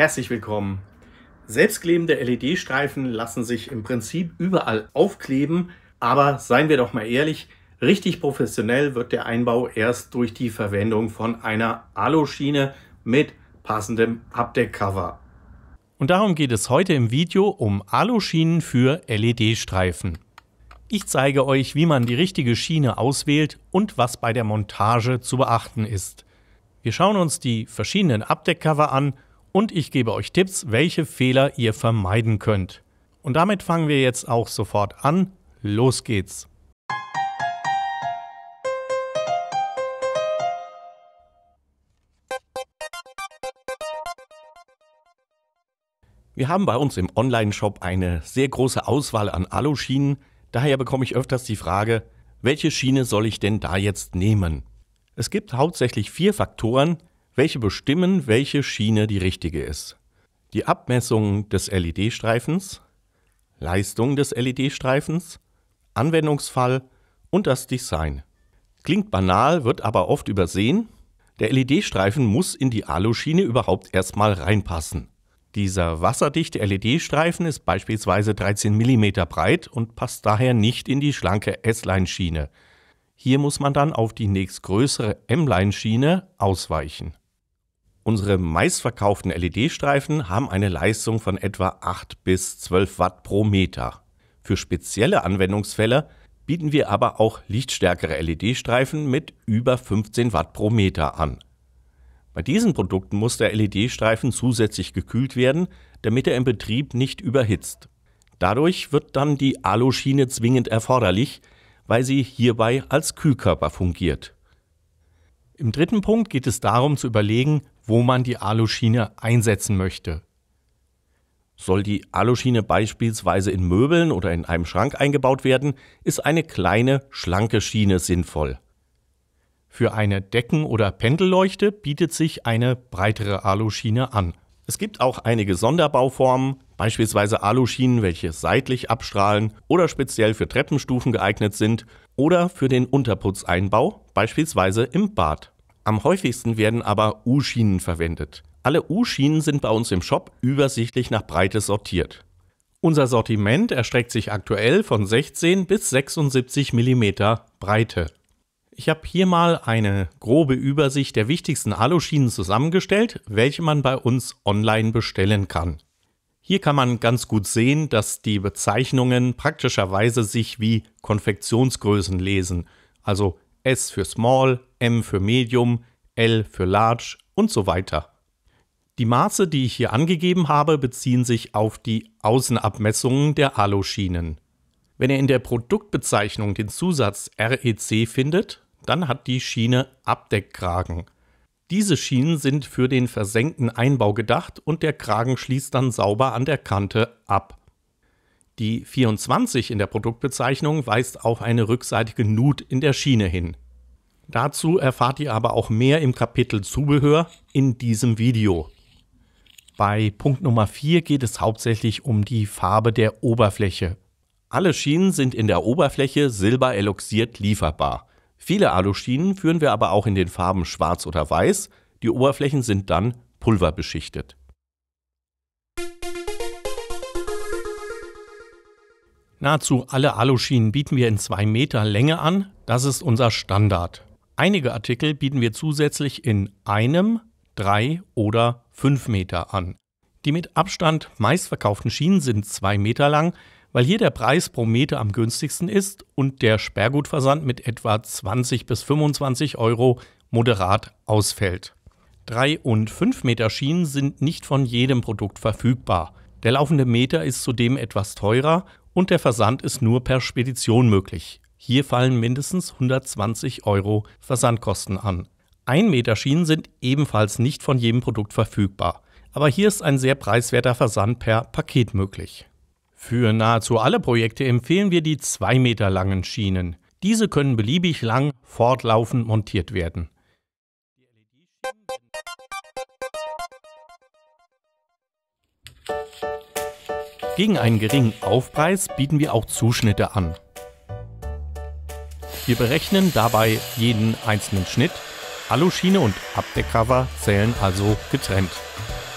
Herzlich willkommen. Selbstklebende LED-Streifen lassen sich im Prinzip überall aufkleben, aber seien wir doch mal ehrlich, richtig professionell wird der Einbau erst durch die Verwendung von einer Aluschiene mit passendem Abdeckcover. Und darum geht es heute im Video um Aluschienen für LED-Streifen. Ich zeige euch, wie man die richtige Schiene auswählt und was bei der Montage zu beachten ist. Wir schauen uns die verschiedenen Abdeckcover an und ich gebe euch Tipps, welche Fehler ihr vermeiden könnt. Und damit fangen wir jetzt auch sofort an. Los geht's! Wir haben bei uns im Online-Shop eine sehr große Auswahl an Aluschienen. Daher bekomme ich öfters die Frage, welche Schiene soll ich denn da jetzt nehmen? Es gibt hauptsächlich vier Faktoren, welche bestimmen, welche Schiene die richtige ist. Die Abmessungen des LED-Streifens, Leistung des LED-Streifens, Anwendungsfall und das Design. Klingt banal, wird aber oft übersehen. Der LED-Streifen muss in die Aluschiene überhaupt erstmal reinpassen. Dieser wasserdichte LED-Streifen ist beispielsweise 13 mm breit und passt daher nicht in die schlanke S-Line-Schiene. Hier muss man dann auf die nächstgrößere M-Line-Schiene ausweichen. Unsere meistverkauften LED-Streifen haben eine Leistung von etwa 8 bis 12 Watt pro Meter. Für spezielle Anwendungsfälle bieten wir aber auch lichtstärkere LED-Streifen mit über 15 Watt pro Meter an. Bei diesen Produkten muss der LED-Streifen zusätzlich gekühlt werden, damit er im Betrieb nicht überhitzt. Dadurch wird dann die Aluschiene zwingend erforderlich, weil sie hierbei als Kühlkörper fungiert. Im dritten Punkt geht es darum zu überlegen, wo man die Aluschiene einsetzen möchte. Soll die Aluschiene beispielsweise in Möbeln oder in einem Schrank eingebaut werden, ist eine kleine, schlanke Schiene sinnvoll. Für eine Decken- oder Pendelleuchte bietet sich eine breitere Aluschiene an. Es gibt auch einige Sonderbauformen, beispielsweise Aluschienen, welche seitlich abstrahlen oder speziell für Treppenstufen geeignet sind oder für den Unterputzeinbau, beispielsweise im Bad. Am häufigsten werden aber U-Schienen verwendet. Alle U-Schienen sind bei uns im Shop übersichtlich nach Breite sortiert. Unser Sortiment erstreckt sich aktuell von 16 bis 76 mm Breite. Ich habe hier mal eine grobe Übersicht der wichtigsten Aluschienen zusammengestellt, welche man bei uns online bestellen kann. Hier kann man ganz gut sehen, dass die Bezeichnungen praktischerweise sich wie Konfektionsgrößen lesen, also S für Small, M für Medium, L für Large und so weiter. Die Maße, die ich hier angegeben habe, beziehen sich auf die Außenabmessungen der Aluschienen. Wenn ihr in der Produktbezeichnung den Zusatz REC findet, dann hat die Schiene Abdeckkragen. Diese Schienen sind für den versenkten Einbau gedacht und der Kragen schließt dann sauber an der Kante ab. Die 24 in der Produktbezeichnung weist auf eine rückseitige Nut in der Schiene hin. Dazu erfahrt ihr aber auch mehr im Kapitel Zubehör in diesem Video. Bei Punkt Nummer 4 geht es hauptsächlich um die Farbe der Oberfläche. Alle Schienen sind in der Oberfläche silbereloxiert lieferbar. Viele Aluschienen führen wir aber auch in den Farben schwarz oder weiß. Die Oberflächen sind dann pulverbeschichtet. Nahezu alle Aluschienen bieten wir in 2 Meter Länge an. Das ist unser Standard. Einige Artikel bieten wir zusätzlich in einem, drei oder fünf Meter an. Die mit Abstand meistverkauften Schienen sind 2 Meter lang, weil hier der Preis pro Meter am günstigsten ist und der Sperrgutversand mit etwa 20 bis 25 Euro moderat ausfällt. 3 und 5 Meter Schienen sind nicht von jedem Produkt verfügbar. Der laufende Meter ist zudem etwas teurer und der Versand ist nur per Spedition möglich. Hier fallen mindestens 120 Euro Versandkosten an. 1 Meter Schienen sind ebenfalls nicht von jedem Produkt verfügbar, aber hier ist ein sehr preiswerter Versand per Paket möglich. Für nahezu alle Projekte empfehlen wir die 2 Meter langen Schienen. Diese können beliebig lang fortlaufend montiert werden. Gegen einen geringen Aufpreis bieten wir auch Zuschnitte an. Wir berechnen dabei jeden einzelnen Schnitt. Aluschiene und Abdeckcover zählen also getrennt.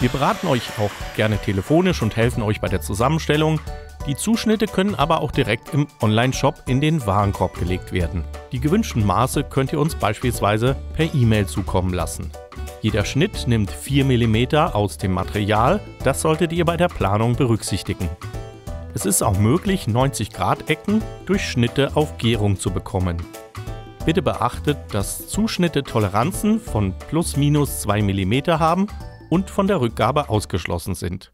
Wir beraten euch auch gerne telefonisch und helfen euch bei der Zusammenstellung. Die Zuschnitte können aber auch direkt im Online-Shop in den Warenkorb gelegt werden. Die gewünschten Maße könnt ihr uns beispielsweise per E-Mail zukommen lassen. Jeder Schnitt nimmt 4 mm aus dem Material, das solltet ihr bei der Planung berücksichtigen. Es ist auch möglich, 90 Grad Ecken durch Schnitte auf Gärung zu bekommen. Bitte beachtet, dass Zuschnitte Toleranzen von plus minus 2 mm haben und von der Rückgabe ausgeschlossen sind.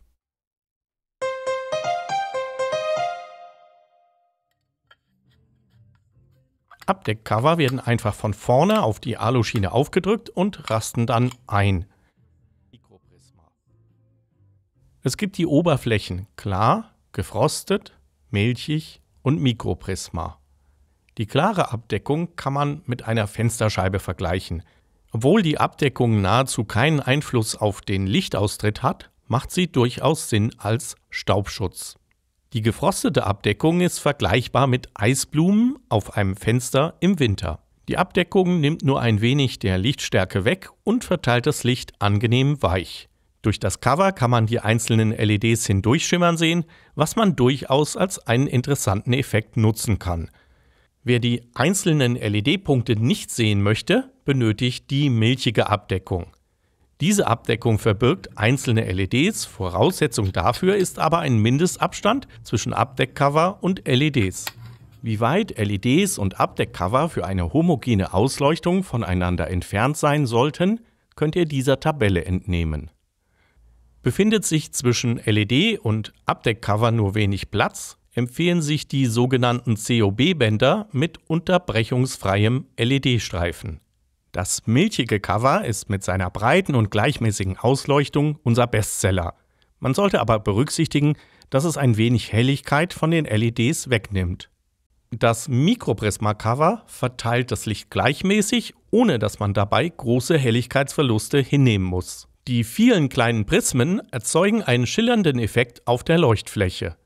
Abdeckcover werden einfach von vorne auf die Aluschiene aufgedrückt und rasten dann ein. Es gibt die Oberflächen klar, gefrostet, milchig und Mikroprisma. Die klare Abdeckung kann man mit einer Fensterscheibe vergleichen. Obwohl die Abdeckung nahezu keinen Einfluss auf den Lichtaustritt hat, macht sie durchaus Sinn als Staubschutz. Die gefrostete Abdeckung ist vergleichbar mit Eisblumen auf einem Fenster im Winter. Die Abdeckung nimmt nur ein wenig der Lichtstärke weg und verteilt das Licht angenehm weich. Durch das Cover kann man die einzelnen LEDs hindurchschimmern sehen, was man durchaus als einen interessanten Effekt nutzen kann. Wer die einzelnen LED-Punkte nicht sehen möchte, benötigt die milchige Abdeckung. Diese Abdeckung verbirgt einzelne LEDs, Voraussetzung dafür ist aber ein Mindestabstand zwischen Abdeckcover und LEDs. Wie weit LEDs und Abdeckcover für eine homogene Ausleuchtung voneinander entfernt sein sollten, könnt ihr dieser Tabelle entnehmen. Befindet sich zwischen LED und Abdeckcover nur wenig Platz, empfehlen sich die sogenannten COB-Bänder mit unterbrechungsfreiem LED-Streifen. Das milchige Cover ist mit seiner breiten und gleichmäßigen Ausleuchtung unser Bestseller. Man sollte aber berücksichtigen, dass es ein wenig Helligkeit von den LEDs wegnimmt. Das Mikroprisma-Cover verteilt das Licht gleichmäßig, ohne dass man dabei große Helligkeitsverluste hinnehmen muss. Die vielen kleinen Prismen erzeugen einen schillernden Effekt auf der Leuchtfläche.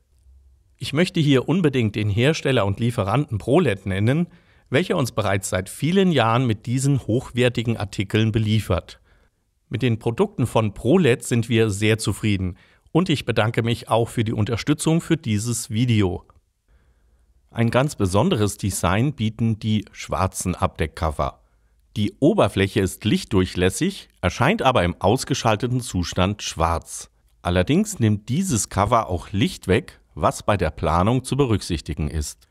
Ich möchte hier unbedingt den Hersteller und Lieferanten ProLED nennen, welcher uns bereits seit vielen Jahren mit diesen hochwertigen Artikeln beliefert. Mit den Produkten von ProLed sind wir sehr zufrieden und ich bedanke mich auch für die Unterstützung für dieses Video. Ein ganz besonderes Design bieten die schwarzen Abdeckcover. Die Oberfläche ist lichtdurchlässig, erscheint aber im ausgeschalteten Zustand schwarz. Allerdings nimmt dieses Cover auch Licht weg, was bei der Planung zu berücksichtigen ist.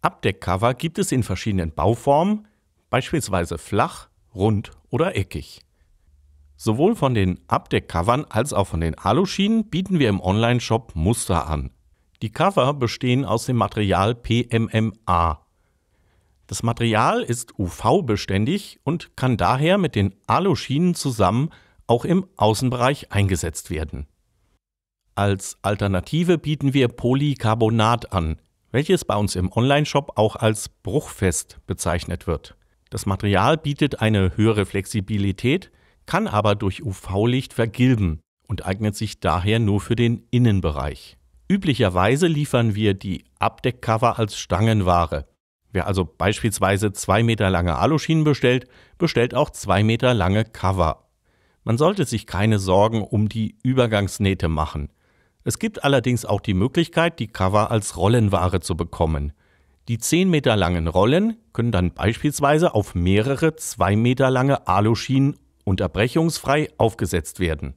Abdeckcover gibt es in verschiedenen Bauformen, beispielsweise flach, rund oder eckig. Sowohl von den Abdeckcovern als auch von den Aluschienen bieten wir im Onlineshop Muster an. Die Cover bestehen aus dem Material PMMA. Das Material ist UV-beständig und kann daher mit den Aluschienen zusammen auch im Außenbereich eingesetzt werden. Als Alternative bieten wir Polycarbonat an welches bei uns im Onlineshop auch als bruchfest bezeichnet wird. Das Material bietet eine höhere Flexibilität, kann aber durch UV-Licht vergilben und eignet sich daher nur für den Innenbereich. Üblicherweise liefern wir die Abdeckcover als Stangenware. Wer also beispielsweise zwei Meter lange Aluschienen bestellt, bestellt auch zwei Meter lange Cover. Man sollte sich keine Sorgen um die Übergangsnähte machen. Es gibt allerdings auch die Möglichkeit, die Cover als Rollenware zu bekommen. Die 10 Meter langen Rollen können dann beispielsweise auf mehrere 2 Meter lange Aluschienen unterbrechungsfrei aufgesetzt werden.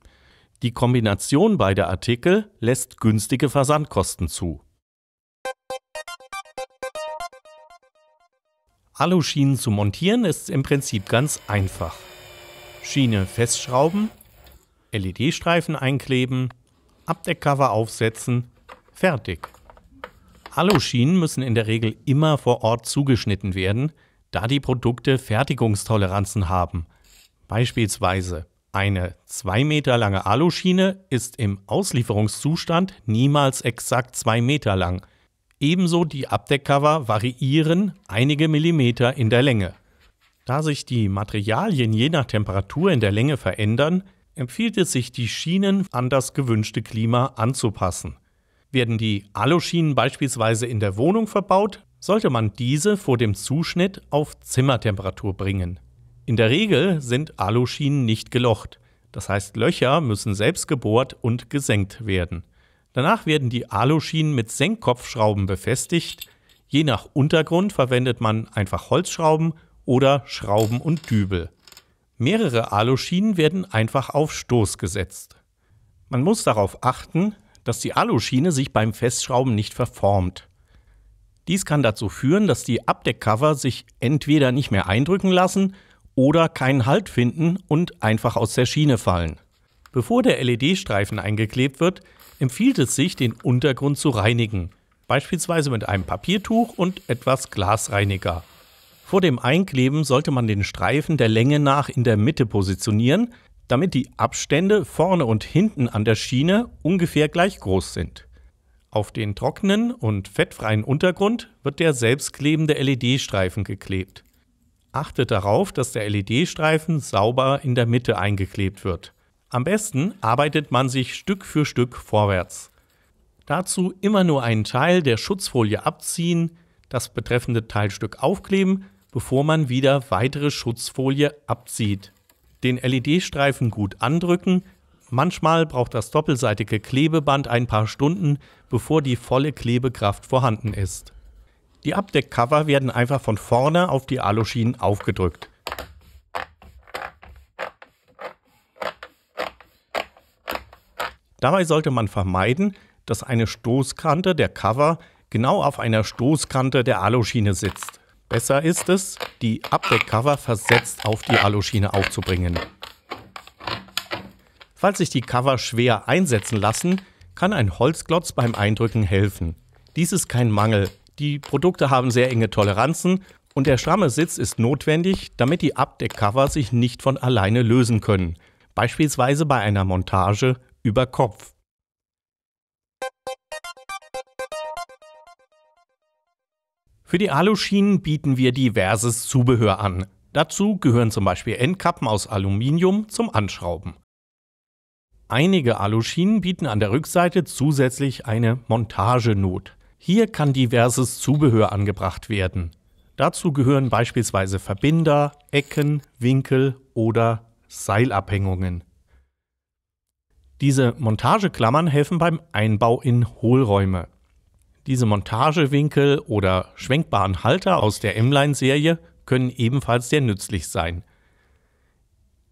Die Kombination beider Artikel lässt günstige Versandkosten zu. Aluschienen zu montieren ist im Prinzip ganz einfach. Schiene festschrauben, LED-Streifen einkleben, Abdeckcover aufsetzen, fertig. Aluschienen müssen in der Regel immer vor Ort zugeschnitten werden, da die Produkte Fertigungstoleranzen haben. Beispielsweise eine 2 Meter lange Aluschiene ist im Auslieferungszustand niemals exakt 2 Meter lang. Ebenso die Abdeckcover variieren einige Millimeter in der Länge. Da sich die Materialien je nach Temperatur in der Länge verändern, empfiehlt es sich, die Schienen an das gewünschte Klima anzupassen. Werden die Aluschienen beispielsweise in der Wohnung verbaut, sollte man diese vor dem Zuschnitt auf Zimmertemperatur bringen. In der Regel sind Aluschienen nicht gelocht, das heißt Löcher müssen selbst gebohrt und gesenkt werden. Danach werden die Aluschienen mit Senkkopfschrauben befestigt. Je nach Untergrund verwendet man einfach Holzschrauben oder Schrauben und Dübel. Mehrere Aluschienen werden einfach auf Stoß gesetzt. Man muss darauf achten, dass die Aluschiene sich beim Festschrauben nicht verformt. Dies kann dazu führen, dass die Abdeckcover sich entweder nicht mehr eindrücken lassen oder keinen Halt finden und einfach aus der Schiene fallen. Bevor der LED-Streifen eingeklebt wird, empfiehlt es sich, den Untergrund zu reinigen, beispielsweise mit einem Papiertuch und etwas Glasreiniger. Vor dem Einkleben sollte man den Streifen der Länge nach in der Mitte positionieren, damit die Abstände vorne und hinten an der Schiene ungefähr gleich groß sind. Auf den trockenen und fettfreien Untergrund wird der selbstklebende LED-Streifen geklebt. Achtet darauf, dass der LED-Streifen sauber in der Mitte eingeklebt wird. Am besten arbeitet man sich Stück für Stück vorwärts. Dazu immer nur einen Teil der Schutzfolie abziehen, das betreffende Teilstück aufkleben bevor man wieder weitere Schutzfolie abzieht. Den LED-Streifen gut andrücken. Manchmal braucht das doppelseitige Klebeband ein paar Stunden, bevor die volle Klebekraft vorhanden ist. Die Abdeckcover werden einfach von vorne auf die Aluschienen aufgedrückt. Dabei sollte man vermeiden, dass eine Stoßkante der Cover genau auf einer Stoßkante der Aluschiene sitzt. Besser ist es, die Abdeckcover versetzt auf die Aluschiene aufzubringen. Falls sich die Cover schwer einsetzen lassen, kann ein Holzglotz beim Eindrücken helfen. Dies ist kein Mangel. Die Produkte haben sehr enge Toleranzen und der stramme Sitz ist notwendig, damit die Abdeckcover sich nicht von alleine lösen können. Beispielsweise bei einer Montage über Kopf. Für die Aluschienen bieten wir diverses Zubehör an. Dazu gehören zum Beispiel Endkappen aus Aluminium zum Anschrauben. Einige Aluschienen bieten an der Rückseite zusätzlich eine Montagenot. Hier kann diverses Zubehör angebracht werden. Dazu gehören beispielsweise Verbinder, Ecken, Winkel oder Seilabhängungen. Diese Montageklammern helfen beim Einbau in Hohlräume. Diese Montagewinkel oder schwenkbaren Halter aus der M-Line-Serie können ebenfalls sehr nützlich sein.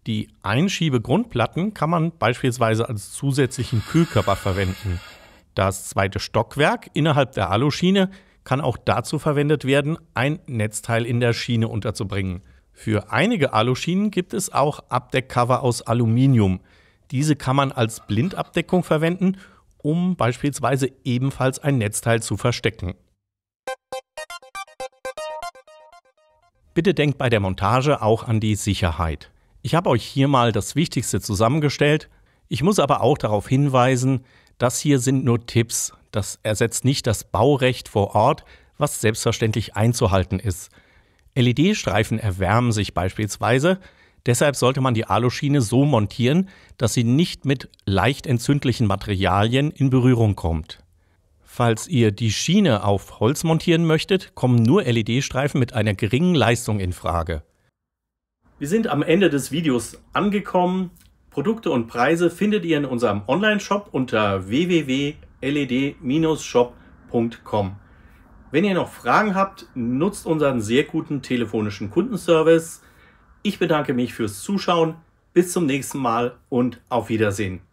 Die Einschiebegrundplatten kann man beispielsweise als zusätzlichen Kühlkörper verwenden. Das zweite Stockwerk innerhalb der Aluschiene kann auch dazu verwendet werden, ein Netzteil in der Schiene unterzubringen. Für einige Aluschienen gibt es auch Abdeckcover aus Aluminium. Diese kann man als Blindabdeckung verwenden um beispielsweise ebenfalls ein Netzteil zu verstecken. Bitte denkt bei der Montage auch an die Sicherheit. Ich habe euch hier mal das Wichtigste zusammengestellt. Ich muss aber auch darauf hinweisen, das hier sind nur Tipps. Das ersetzt nicht das Baurecht vor Ort, was selbstverständlich einzuhalten ist. LED-Streifen erwärmen sich beispielsweise. Deshalb sollte man die Aluschiene so montieren, dass sie nicht mit leicht entzündlichen Materialien in Berührung kommt. Falls ihr die Schiene auf Holz montieren möchtet, kommen nur LED-Streifen mit einer geringen Leistung in Frage. Wir sind am Ende des Videos angekommen. Produkte und Preise findet ihr in unserem Online-Shop unter www.led-shop.com. Wenn ihr noch Fragen habt, nutzt unseren sehr guten telefonischen Kundenservice ich bedanke mich fürs Zuschauen. Bis zum nächsten Mal und auf Wiedersehen.